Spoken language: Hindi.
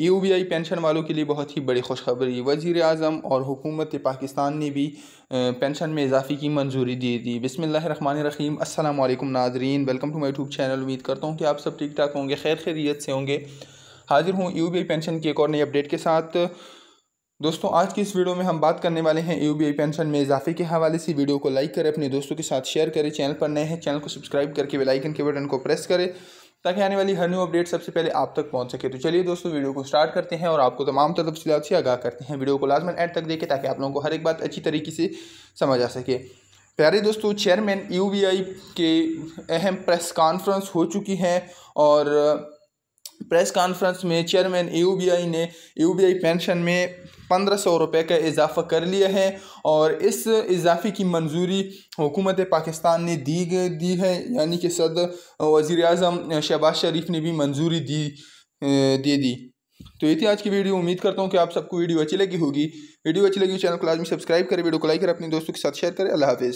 यू बी आई पेंशन वालों के लिए बहुत ही बड़ी खुशखबरी वज़ी अजम और हुकूमत पाकिस्तान ने भी पेंशन में इजाफे की मंजूरी दे दी बसमीम अल्लाम नाजरीन welcome to my YouTube channel उम्मीद करता हूँ कि आप सब ठीक ठाक होंगे खैर खैरियत से होंगे हाजिर हूँ यू बी आई पेंशन की एक और नई अपडेट के साथ दोस्तों आज की इस वीडियो में हम बात करने वाले हैं यू बी आई पेंशन में इजाफे के हवाले से वीडियो को लाइक करें अपने दोस्तों के साथ शेयर करें चैनल पर नए हैं चैनल को सब्सक्राइब करके बेलाइकन के बटन को प्रेस करें ताकि आने वाली हर न्यू अपडेट सबसे पहले आप तक पहुंच सके तो चलिए दोस्तों वीडियो को स्टार्ट करते हैं और आपको तमाम तफसीत से आगाह करते हैं वीडियो को लाजमन एंड तक देखें ताकि आप लोगों को हर एक बात अच्छी तरीके से समझ आ सके प्यारे दोस्तों चेयरमैन यूबीआई के अहम प्रेस कॉन्फ्रेंस हो चुकी हैं और प्रेस कॉन्फ्रेंस में चेयरमैन यूबीआई e ने यूबीआई e पेंशन में पंद्रह सौ रुपये का इजाफा कर लिया है और इस इजाफे की मंजूरी हुकूमत पाकिस्तान ने दी दी है यानी कि सदर वज़ी अजम शहबाज शरीफ ने भी मंजूरी दी दे दी तो ये थी आज की वीडियो उम्मीद करता हूँ कि आप सबको वीडियो अच्छी लगी होगी वीडियो अच्छी लगी चैनल को लाजमी सब्सक्राइब करें वीडियो को लाइक करें अपने दोस्तों के साथ शेयर करें अल्लाह हाफ़